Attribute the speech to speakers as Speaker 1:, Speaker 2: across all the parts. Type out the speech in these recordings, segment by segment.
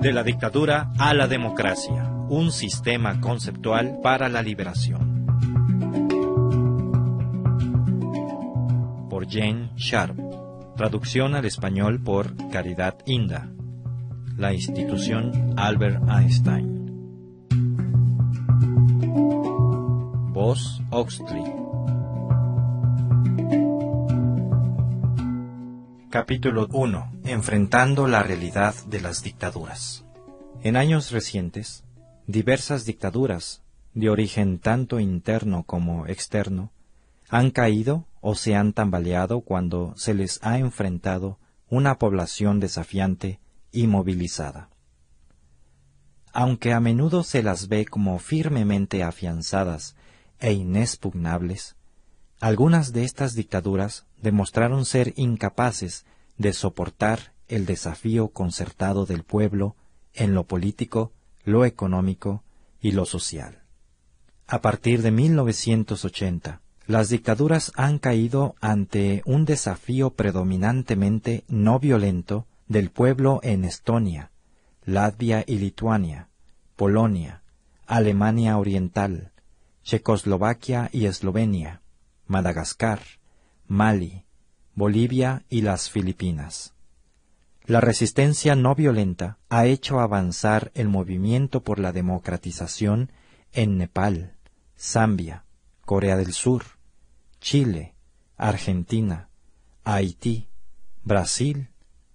Speaker 1: De la dictadura a la democracia, un sistema conceptual para la liberación. Por Jane Sharp. Traducción al español por Caridad Inda. La institución Albert Einstein. Voz Oxley. Capítulo 1 enfrentando la realidad de las dictaduras. En años recientes, diversas dictaduras, de origen tanto interno como externo, han caído o se han tambaleado cuando se les ha enfrentado una población desafiante y movilizada. Aunque a menudo se las ve como firmemente afianzadas e inexpugnables, algunas de estas dictaduras demostraron ser incapaces de soportar el desafío concertado del pueblo en lo político, lo económico y lo social. A partir de 1980, las dictaduras han caído ante un desafío predominantemente no violento del pueblo en Estonia, Latvia y Lituania, Polonia, Alemania Oriental, Checoslovaquia y Eslovenia, Madagascar, Mali, Bolivia y las Filipinas. La resistencia no violenta ha hecho avanzar el movimiento por la democratización en Nepal, Zambia, Corea del Sur, Chile, Argentina, Haití, Brasil,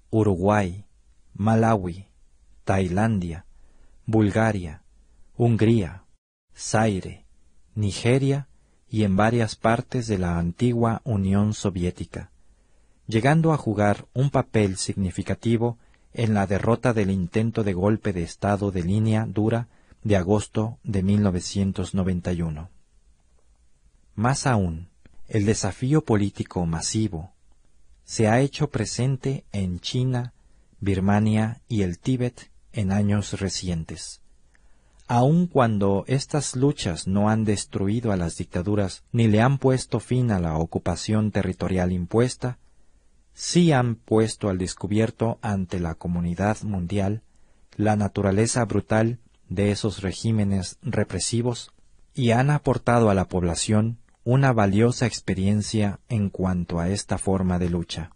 Speaker 1: Uruguay, Malawi, Tailandia, Bulgaria, Hungría, Zaire, Nigeria y en varias partes de la antigua Unión Soviética, llegando a jugar un papel significativo en la derrota del intento de golpe de Estado de línea dura de agosto de 1991. Más aún, el desafío político masivo se ha hecho presente en China, Birmania y el Tíbet en años recientes. Aun cuando estas luchas no han destruido a las dictaduras ni le han puesto fin a la ocupación territorial impuesta, sí han puesto al descubierto ante la comunidad mundial la naturaleza brutal de esos regímenes represivos y han aportado a la población una valiosa experiencia en cuanto a esta forma de lucha.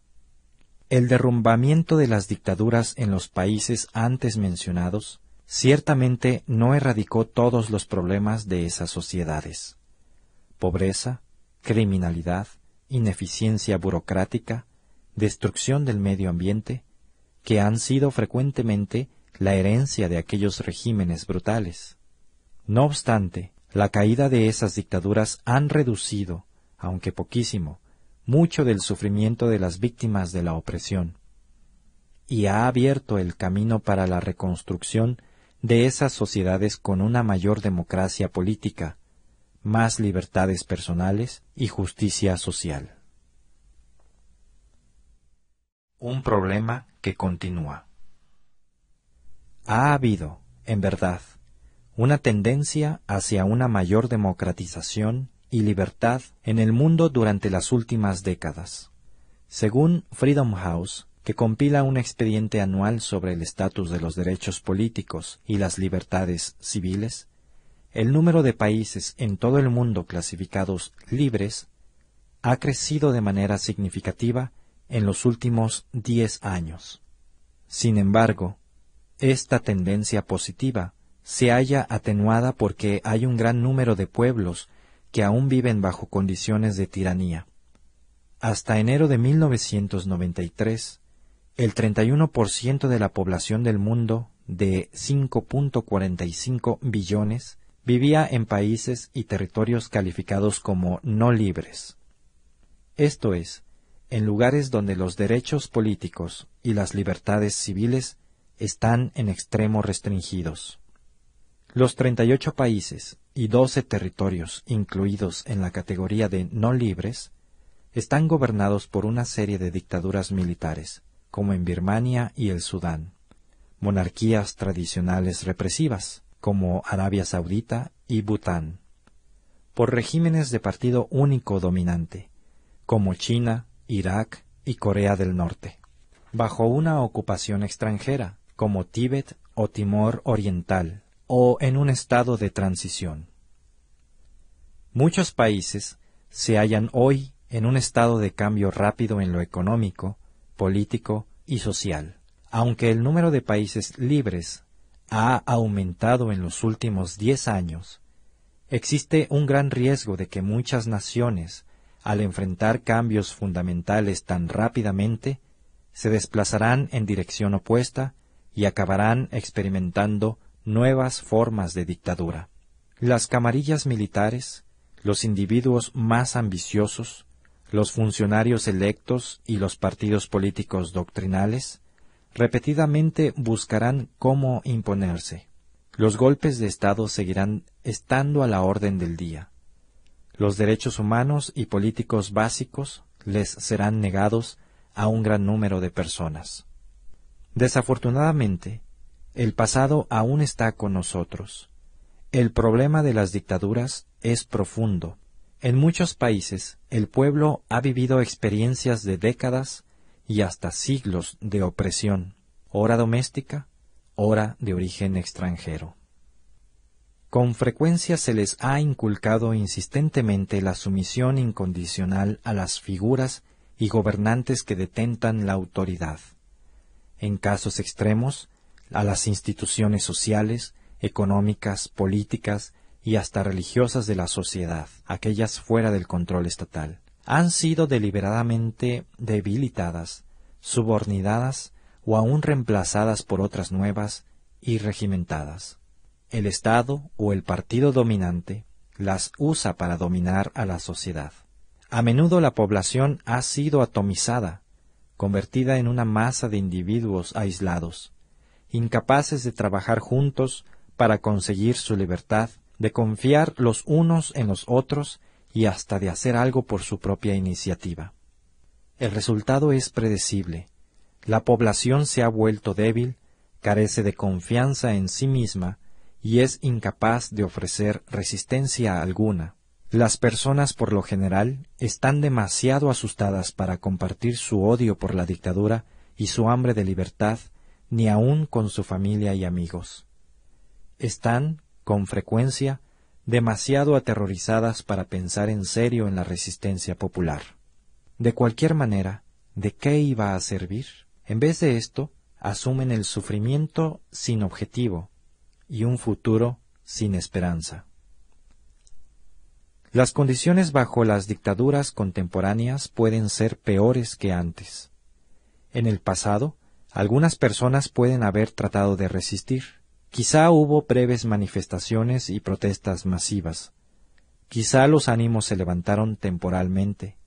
Speaker 1: El derrumbamiento de las dictaduras en los países antes mencionados ciertamente no erradicó todos los problemas de esas sociedades. Pobreza, criminalidad, ineficiencia burocrática, destrucción del medio ambiente, que han sido frecuentemente la herencia de aquellos regímenes brutales. No obstante, la caída de esas dictaduras han reducido, aunque poquísimo, mucho del sufrimiento de las víctimas de la opresión, y ha abierto el camino para la reconstrucción de esas sociedades con una mayor democracia política, más libertades personales y justicia social un problema que continúa. Ha habido, en verdad, una tendencia hacia una mayor democratización y libertad en el mundo durante las últimas décadas. Según Freedom House, que compila un expediente anual sobre el estatus de los derechos políticos y las libertades civiles, el número de países en todo el mundo clasificados libres ha crecido de manera significativa en los últimos diez años. Sin embargo, esta tendencia positiva se halla atenuada porque hay un gran número de pueblos que aún viven bajo condiciones de tiranía. Hasta enero de 1993, el 31% de la población del mundo, de 5.45 billones, vivía en países y territorios calificados como no libres. Esto es, en lugares donde los derechos políticos y las libertades civiles están en extremo restringidos. Los 38 países y 12 territorios incluidos en la categoría de no libres están gobernados por una serie de dictaduras militares, como en Birmania y el Sudán, monarquías tradicionales represivas, como Arabia Saudita y Bután, por regímenes de partido único dominante, como China, Irak y Corea del Norte, bajo una ocupación extranjera, como Tíbet o Timor Oriental, o en un estado de transición. Muchos países se hallan hoy en un estado de cambio rápido en lo económico, político y social, aunque el número de países libres ha aumentado en los últimos diez años, existe un gran riesgo de que muchas naciones al enfrentar cambios fundamentales tan rápidamente, se desplazarán en dirección opuesta y acabarán experimentando nuevas formas de dictadura. Las camarillas militares, los individuos más ambiciosos, los funcionarios electos y los partidos políticos doctrinales repetidamente buscarán cómo imponerse. Los golpes de Estado seguirán estando a la orden del día los derechos humanos y políticos básicos les serán negados a un gran número de personas. Desafortunadamente, el pasado aún está con nosotros. El problema de las dictaduras es profundo. En muchos países el pueblo ha vivido experiencias de décadas y hasta siglos de opresión, hora doméstica, hora de origen extranjero con frecuencia se les ha inculcado insistentemente la sumisión incondicional a las figuras y gobernantes que detentan la autoridad. En casos extremos, a las instituciones sociales, económicas, políticas y hasta religiosas de la sociedad, aquellas fuera del control estatal, han sido deliberadamente debilitadas, subornidadas o aún reemplazadas por otras nuevas y regimentadas el Estado o el partido dominante las usa para dominar a la sociedad. A menudo la población ha sido atomizada, convertida en una masa de individuos aislados, incapaces de trabajar juntos para conseguir su libertad, de confiar los unos en los otros y hasta de hacer algo por su propia iniciativa. El resultado es predecible. La población se ha vuelto débil, carece de confianza en sí misma y es incapaz de ofrecer resistencia alguna. Las personas por lo general están demasiado asustadas para compartir su odio por la dictadura y su hambre de libertad, ni aun con su familia y amigos. Están, con frecuencia, demasiado aterrorizadas para pensar en serio en la resistencia popular. De cualquier manera, ¿de qué iba a servir? En vez de esto, asumen el sufrimiento sin objetivo, y un futuro sin esperanza. Las condiciones bajo las dictaduras contemporáneas pueden ser peores que antes. En el pasado, algunas personas pueden haber tratado de resistir. Quizá hubo breves manifestaciones y protestas masivas. Quizá los ánimos se levantaron temporalmente.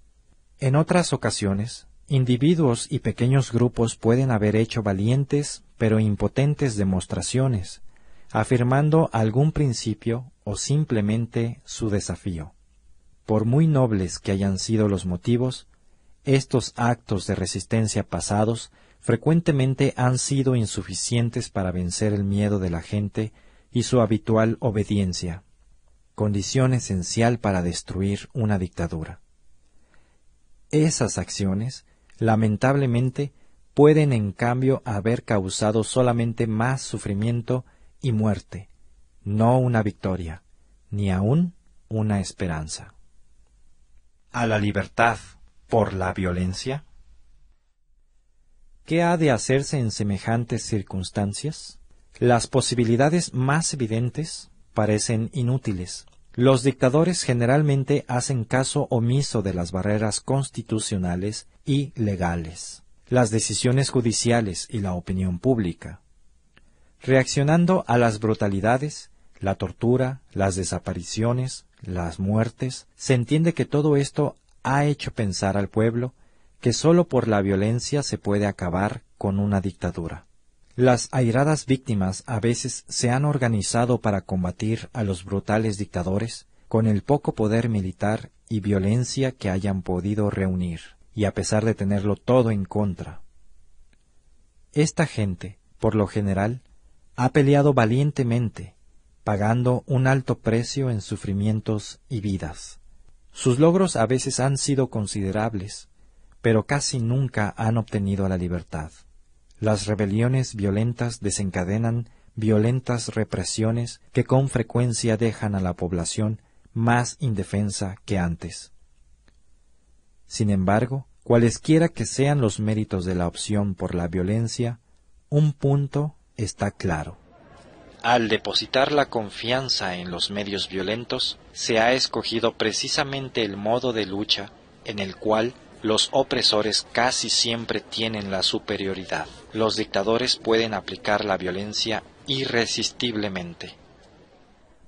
Speaker 1: En otras ocasiones, individuos y pequeños grupos pueden haber hecho valientes pero impotentes demostraciones, afirmando algún principio o simplemente su desafío. Por muy nobles que hayan sido los motivos, estos actos de resistencia pasados frecuentemente han sido insuficientes para vencer el miedo de la gente y su habitual obediencia, condición esencial para destruir una dictadura. Esas acciones, lamentablemente, pueden en cambio haber causado solamente más sufrimiento y muerte, no una victoria, ni aún una esperanza. ¿A la libertad por la violencia? ¿Qué ha de hacerse en semejantes circunstancias? Las posibilidades más evidentes parecen inútiles. Los dictadores generalmente hacen caso omiso de las barreras constitucionales y legales, las decisiones judiciales y la opinión pública reaccionando a las brutalidades, la tortura, las desapariciones, las muertes, se entiende que todo esto ha hecho pensar al pueblo que sólo por la violencia se puede acabar con una dictadura. Las airadas víctimas a veces se han organizado para combatir a los brutales dictadores con el poco poder militar y violencia que hayan podido reunir, y a pesar de tenerlo todo en contra. Esta gente, por lo general, ha peleado valientemente, pagando un alto precio en sufrimientos y vidas. Sus logros a veces han sido considerables, pero casi nunca han obtenido la libertad. Las rebeliones violentas desencadenan violentas represiones que con frecuencia dejan a la población más indefensa que antes. Sin embargo, cualesquiera que sean los méritos de la opción por la violencia, un punto está claro. Al depositar la confianza en los medios violentos, se ha escogido precisamente el modo de lucha en el cual los opresores casi siempre tienen la superioridad. Los dictadores pueden aplicar la violencia irresistiblemente.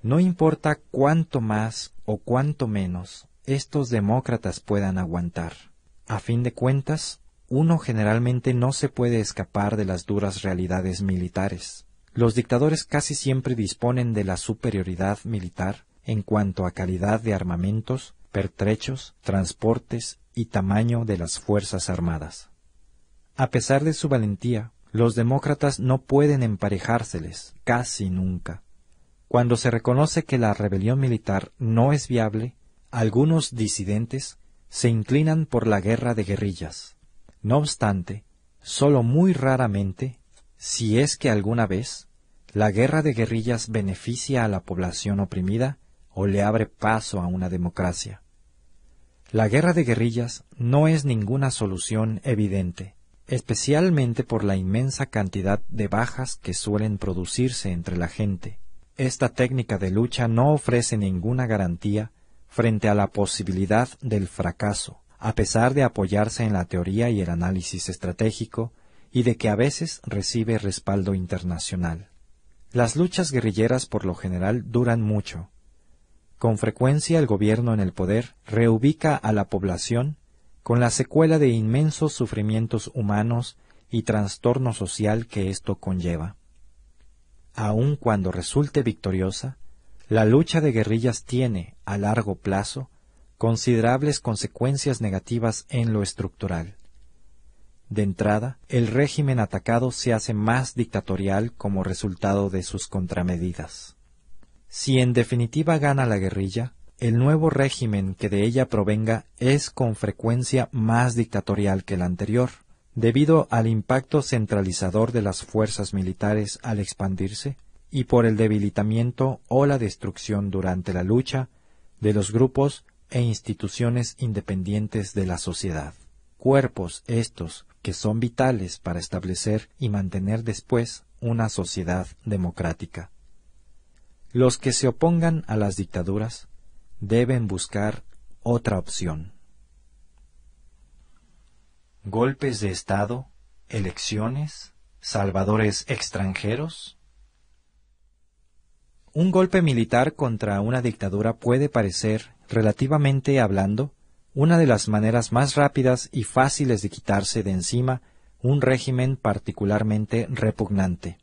Speaker 1: No importa cuánto más o cuánto menos estos demócratas puedan aguantar. A fin de cuentas, uno generalmente no se puede escapar de las duras realidades militares. Los dictadores casi siempre disponen de la superioridad militar en cuanto a calidad de armamentos, pertrechos, transportes y tamaño de las Fuerzas Armadas. A pesar de su valentía, los demócratas no pueden emparejárseles, casi nunca. Cuando se reconoce que la rebelión militar no es viable, algunos disidentes se inclinan por la guerra de guerrillas. No obstante, solo muy raramente, si es que alguna vez, la guerra de guerrillas beneficia a la población oprimida o le abre paso a una democracia. La guerra de guerrillas no es ninguna solución evidente, especialmente por la inmensa cantidad de bajas que suelen producirse entre la gente. Esta técnica de lucha no ofrece ninguna garantía frente a la posibilidad del fracaso a pesar de apoyarse en la teoría y el análisis estratégico, y de que a veces recibe respaldo internacional. Las luchas guerrilleras por lo general duran mucho. Con frecuencia el gobierno en el poder reubica a la población con la secuela de inmensos sufrimientos humanos y trastorno social que esto conlleva. Aun cuando resulte victoriosa, la lucha de guerrillas tiene, a largo plazo, considerables consecuencias negativas en lo estructural. De entrada, el régimen atacado se hace más dictatorial como resultado de sus contramedidas. Si en definitiva gana la guerrilla, el nuevo régimen que de ella provenga es con frecuencia más dictatorial que el anterior, debido al impacto centralizador de las fuerzas militares al expandirse y por el debilitamiento o la destrucción durante la lucha de los grupos e instituciones independientes de la sociedad. Cuerpos estos que son vitales para establecer y mantener después una sociedad democrática. Los que se opongan a las dictaduras deben buscar otra opción. Golpes de Estado, elecciones, salvadores extranjeros, un golpe militar contra una dictadura puede parecer, relativamente hablando, una de las maneras más rápidas y fáciles de quitarse de encima un régimen particularmente repugnante.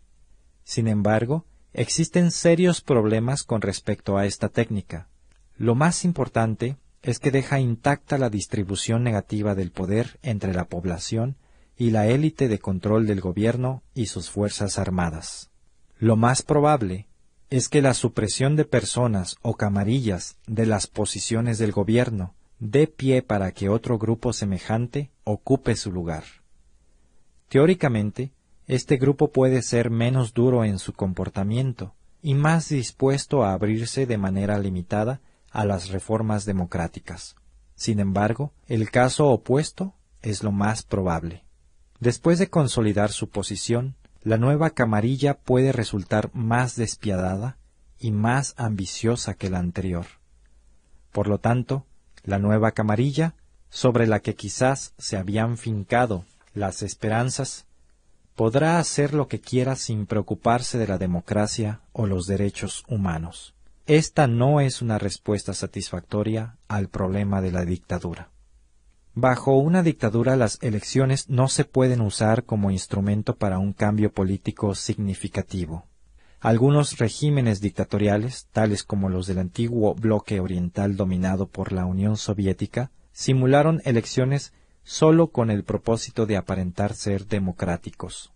Speaker 1: Sin embargo, existen serios problemas con respecto a esta técnica. Lo más importante es que deja intacta la distribución negativa del poder entre la población y la élite de control del gobierno y sus fuerzas armadas. Lo más probable es que la supresión de personas o camarillas de las posiciones del gobierno dé pie para que otro grupo semejante ocupe su lugar. Teóricamente, este grupo puede ser menos duro en su comportamiento y más dispuesto a abrirse de manera limitada a las reformas democráticas. Sin embargo, el caso opuesto es lo más probable. Después de consolidar su posición, la nueva camarilla puede resultar más despiadada y más ambiciosa que la anterior. Por lo tanto, la nueva camarilla, sobre la que quizás se habían fincado las esperanzas, podrá hacer lo que quiera sin preocuparse de la democracia o los derechos humanos. Esta no es una respuesta satisfactoria al problema de la dictadura. Bajo una dictadura las elecciones no se pueden usar como instrumento para un cambio político significativo. Algunos regímenes dictatoriales, tales como los del antiguo bloque oriental dominado por la Unión Soviética, simularon elecciones solo con el propósito de aparentar ser democráticos.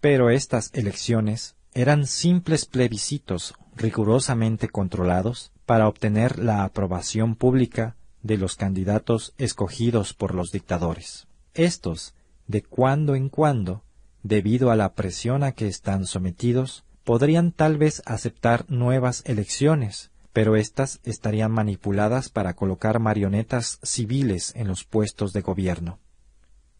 Speaker 1: Pero estas elecciones eran simples plebiscitos rigurosamente controlados para obtener la aprobación pública de los candidatos escogidos por los dictadores. Estos, de cuando en cuando, debido a la presión a que están sometidos, podrían tal vez aceptar nuevas elecciones, pero éstas estarían manipuladas para colocar marionetas civiles en los puestos de gobierno.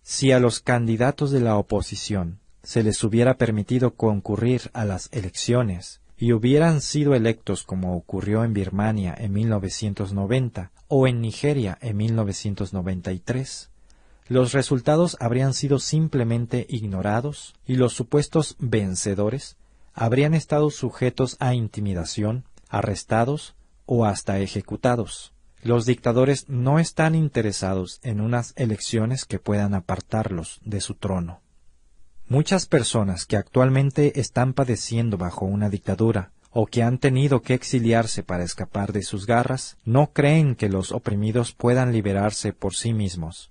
Speaker 1: Si a los candidatos de la oposición se les hubiera permitido concurrir a las elecciones, y hubieran sido electos como ocurrió en Birmania en 1990 o en Nigeria en 1993, los resultados habrían sido simplemente ignorados y los supuestos vencedores habrían estado sujetos a intimidación, arrestados o hasta ejecutados. Los dictadores no están interesados en unas elecciones que puedan apartarlos de su trono. Muchas personas que actualmente están padeciendo bajo una dictadura o que han tenido que exiliarse para escapar de sus garras, no creen que los oprimidos puedan liberarse por sí mismos.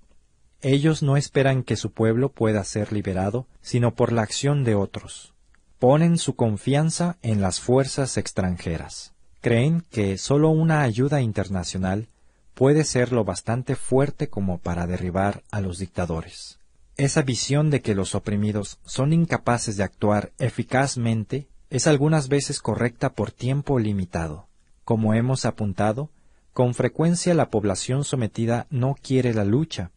Speaker 1: Ellos no esperan que su pueblo pueda ser liberado, sino por la acción de otros. Ponen su confianza en las fuerzas extranjeras. Creen que solo una ayuda internacional puede ser lo bastante fuerte como para derribar a los dictadores. Esa visión de que los oprimidos son incapaces de actuar eficazmente es algunas veces correcta por tiempo limitado. Como hemos apuntado, con frecuencia la población sometida no quiere la lucha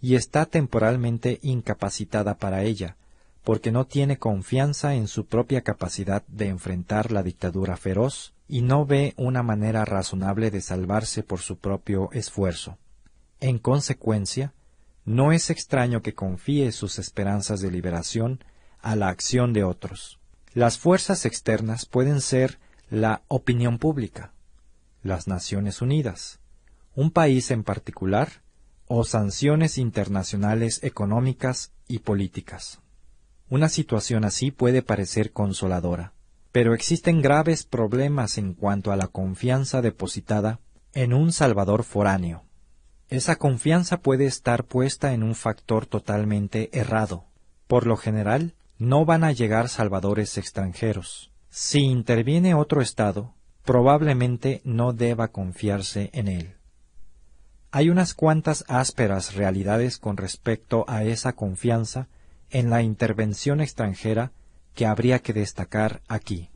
Speaker 1: y está temporalmente incapacitada para ella, porque no tiene confianza en su propia capacidad de enfrentar la dictadura feroz y no ve una manera razonable de salvarse por su propio esfuerzo. En consecuencia, no es extraño que confíe sus esperanzas de liberación a la acción de otros. Las fuerzas externas pueden ser la opinión pública, las Naciones Unidas, un país en particular, o sanciones internacionales económicas y políticas. Una situación así puede parecer consoladora, pero existen graves problemas en cuanto a la confianza depositada en un Salvador foráneo. Esa confianza puede estar puesta en un factor totalmente errado. Por lo general, no van a llegar salvadores extranjeros. Si interviene otro Estado, probablemente no deba confiarse en él. Hay unas cuantas ásperas realidades con respecto a esa confianza en la intervención extranjera que habría que destacar aquí.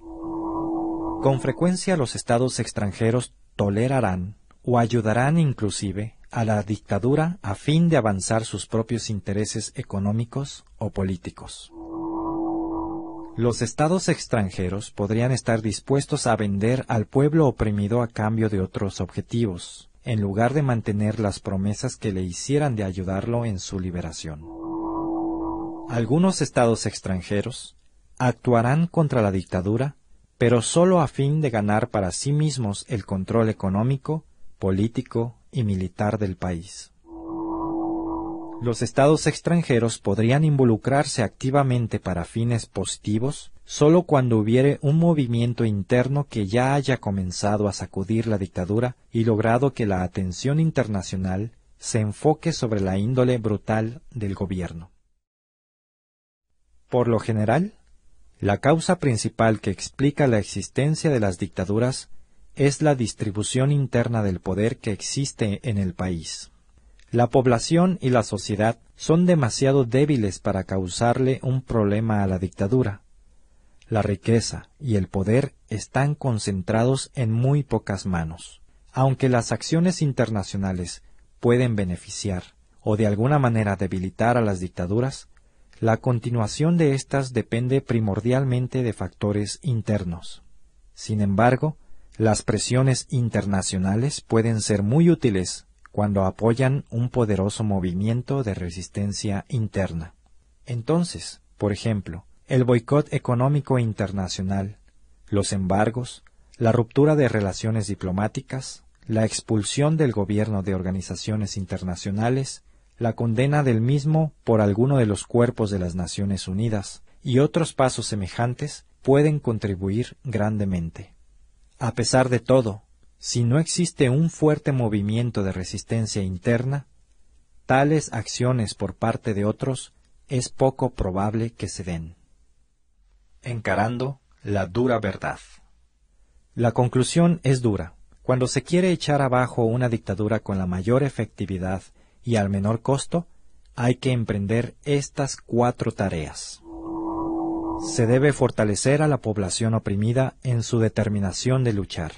Speaker 1: Con frecuencia los estados extranjeros tolerarán o ayudarán inclusive a la dictadura a fin de avanzar sus propios intereses económicos o políticos. Los estados extranjeros podrían estar dispuestos a vender al pueblo oprimido a cambio de otros objetivos, en lugar de mantener las promesas que le hicieran de ayudarlo en su liberación. Algunos estados extranjeros actuarán contra la dictadura, pero solo a fin de ganar para sí mismos el control económico, político y militar del país. Los estados extranjeros podrían involucrarse activamente para fines positivos solo cuando hubiere un movimiento interno que ya haya comenzado a sacudir la dictadura y logrado que la atención internacional se enfoque sobre la índole brutal del gobierno. Por lo general, la causa principal que explica la existencia de las dictaduras es la distribución interna del poder que existe en el país. La población y la sociedad son demasiado débiles para causarle un problema a la dictadura. La riqueza y el poder están concentrados en muy pocas manos. Aunque las acciones internacionales pueden beneficiar o de alguna manera debilitar a las dictaduras, la continuación de éstas depende primordialmente de factores internos. Sin embargo, las presiones internacionales pueden ser muy útiles cuando apoyan un poderoso movimiento de resistencia interna. Entonces, por ejemplo, el boicot económico internacional, los embargos, la ruptura de relaciones diplomáticas, la expulsión del gobierno de organizaciones internacionales, la condena del mismo por alguno de los cuerpos de las Naciones Unidas y otros pasos semejantes pueden contribuir grandemente. A pesar de todo, si no existe un fuerte movimiento de resistencia interna, tales acciones por parte de otros es poco probable que se den. Encarando la dura verdad. La conclusión es dura. Cuando se quiere echar abajo una dictadura con la mayor efectividad y al menor costo, hay que emprender estas cuatro tareas. Se debe fortalecer a la población oprimida en su determinación de luchar,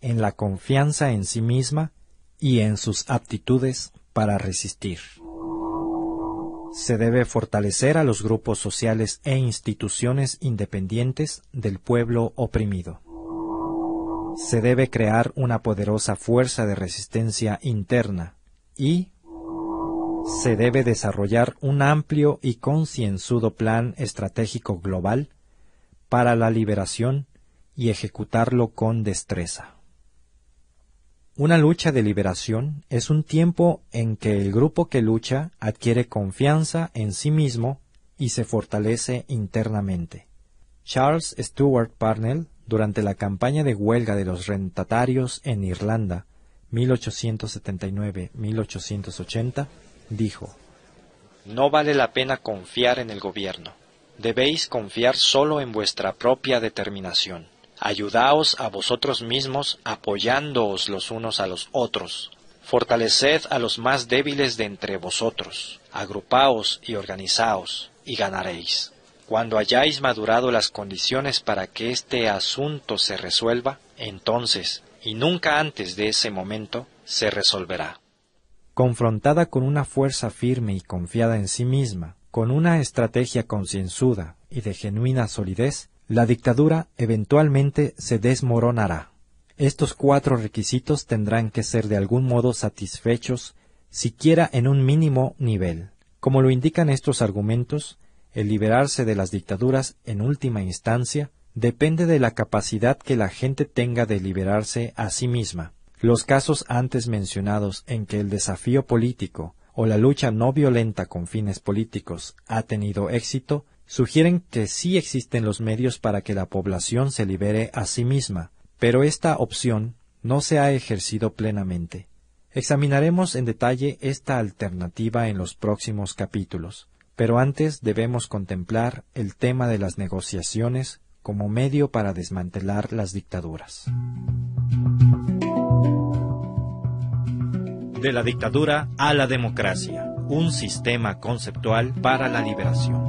Speaker 1: en la confianza en sí misma y en sus aptitudes para resistir. Se debe fortalecer a los grupos sociales e instituciones independientes del pueblo oprimido. Se debe crear una poderosa fuerza de resistencia interna y se debe desarrollar un amplio y concienzudo plan estratégico global para la liberación y ejecutarlo con destreza. Una lucha de liberación es un tiempo en que el grupo que lucha adquiere confianza en sí mismo y se fortalece internamente. Charles Stuart Parnell, durante la campaña de huelga de los rentatarios en Irlanda, 1879-1880, dijo, No vale la pena confiar en el gobierno. Debéis confiar solo en vuestra propia determinación. Ayudaos a vosotros mismos apoyándoos los unos a los otros. Fortaleced a los más débiles de entre vosotros. Agrupaos y organizaos, y ganaréis. Cuando hayáis madurado las condiciones para que este asunto se resuelva, entonces, y nunca antes de ese momento, se resolverá confrontada con una fuerza firme y confiada en sí misma, con una estrategia concienzuda y de genuina solidez, la dictadura eventualmente se desmoronará. Estos cuatro requisitos tendrán que ser de algún modo satisfechos, siquiera en un mínimo nivel. Como lo indican estos argumentos, el liberarse de las dictaduras en última instancia depende de la capacidad que la gente tenga de liberarse a sí misma. Los casos antes mencionados en que el desafío político o la lucha no violenta con fines políticos ha tenido éxito sugieren que sí existen los medios para que la población se libere a sí misma, pero esta opción no se ha ejercido plenamente. Examinaremos en detalle esta alternativa en los próximos capítulos, pero antes debemos contemplar el tema de las negociaciones como medio para desmantelar las dictaduras. de la dictadura a la democracia, un sistema conceptual para la liberación.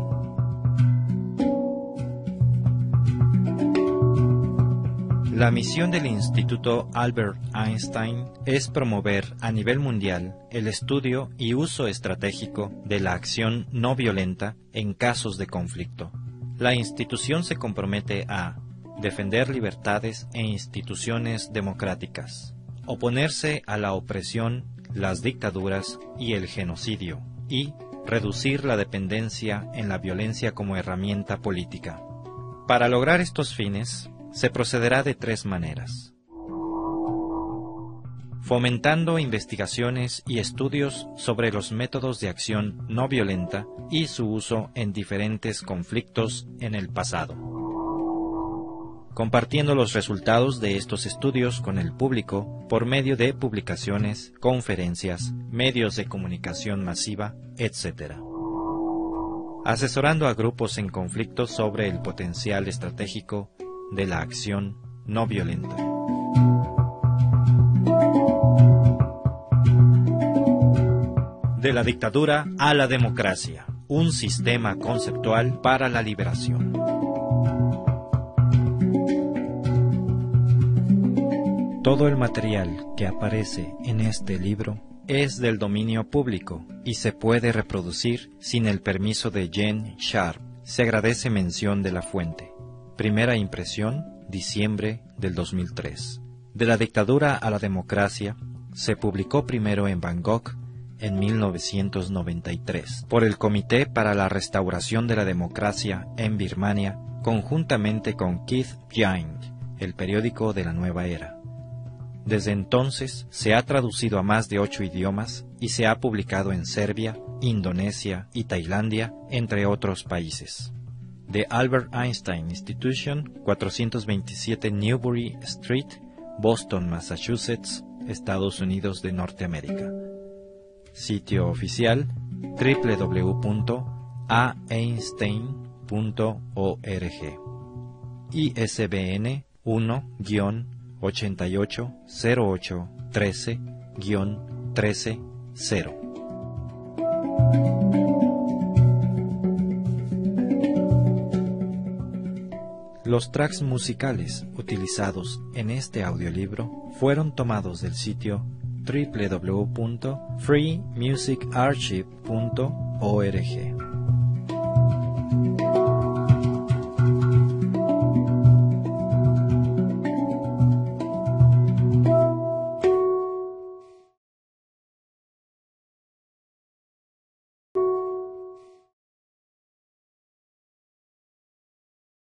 Speaker 1: La misión del Instituto Albert Einstein es promover a nivel mundial el estudio y uso estratégico de la acción no violenta en casos de conflicto. La institución se compromete a defender libertades e instituciones democráticas, oponerse a la opresión las dictaduras y el genocidio, y reducir la dependencia en la violencia como herramienta política. Para lograr estos fines, se procederá de tres maneras. Fomentando investigaciones y estudios sobre los métodos de acción no violenta y su uso en diferentes conflictos en el pasado compartiendo los resultados de estos estudios con el público por medio de publicaciones, conferencias, medios de comunicación masiva, etc. Asesorando a grupos en conflicto sobre el potencial estratégico de la acción no violenta. De la dictadura a la democracia, un sistema conceptual para la liberación. Todo el material que aparece en este libro es del dominio público y se puede reproducir sin el permiso de Jen Sharp. Se agradece mención de la fuente. Primera impresión, diciembre del 2003. De la dictadura a la democracia, se publicó primero en Bangkok en 1993 por el Comité para la Restauración de la Democracia en Birmania, conjuntamente con Keith Jain, el periódico de la nueva era. Desde entonces se ha traducido a más de ocho idiomas y se ha publicado en Serbia, Indonesia y Tailandia, entre otros países. The Albert Einstein Institution, 427 Newbury Street, Boston, Massachusetts, Estados Unidos de Norteamérica. Sitio oficial www.aeinstein.org. ISBN 1 88 08 13 13 Los tracks musicales utilizados en este audiolibro fueron tomados del sitio www.freemusicarchive.org.